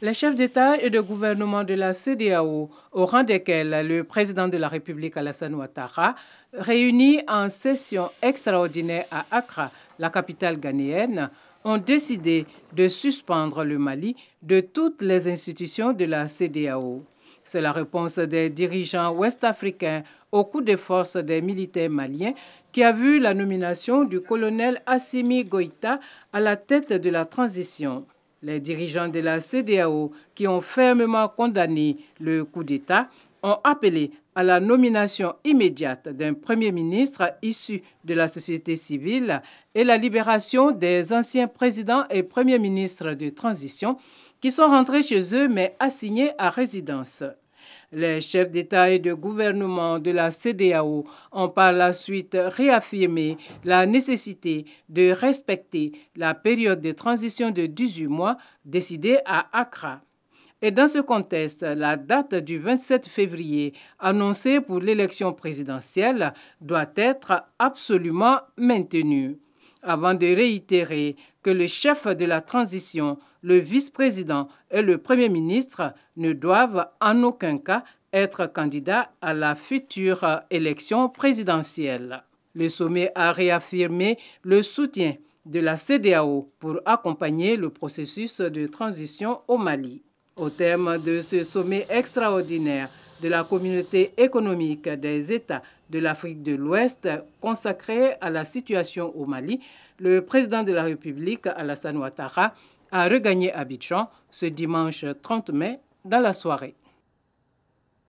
Les chefs d'État et de gouvernement de la CDAO, au rang desquels le président de la République Alassane Ouattara, réunis en session extraordinaire à Accra, la capitale ghanéenne, ont décidé de suspendre le Mali de toutes les institutions de la CDAO. C'est la réponse des dirigeants ouest-africains au coup de force des militaires maliens qui a vu la nomination du colonel Assimi Goïta à la tête de la transition. Les dirigeants de la CDAO, qui ont fermement condamné le coup d'État, ont appelé à la nomination immédiate d'un Premier ministre issu de la société civile et la libération des anciens présidents et premiers ministres de transition qui sont rentrés chez eux mais assignés à résidence. Les chefs d'État et de gouvernement de la CDAO ont par la suite réaffirmé la nécessité de respecter la période de transition de 18 mois décidée à Accra. Et dans ce contexte, la date du 27 février annoncée pour l'élection présidentielle doit être absolument maintenue avant de réitérer que le chef de la transition, le vice-président et le Premier ministre ne doivent en aucun cas être candidats à la future élection présidentielle. Le sommet a réaffirmé le soutien de la CDAO pour accompagner le processus de transition au Mali. Au terme de ce sommet extraordinaire, de la communauté économique des États de l'Afrique de l'Ouest consacrée à la situation au Mali, le président de la République, Alassane Ouattara, a regagné Abidjan ce dimanche 30 mai dans la soirée.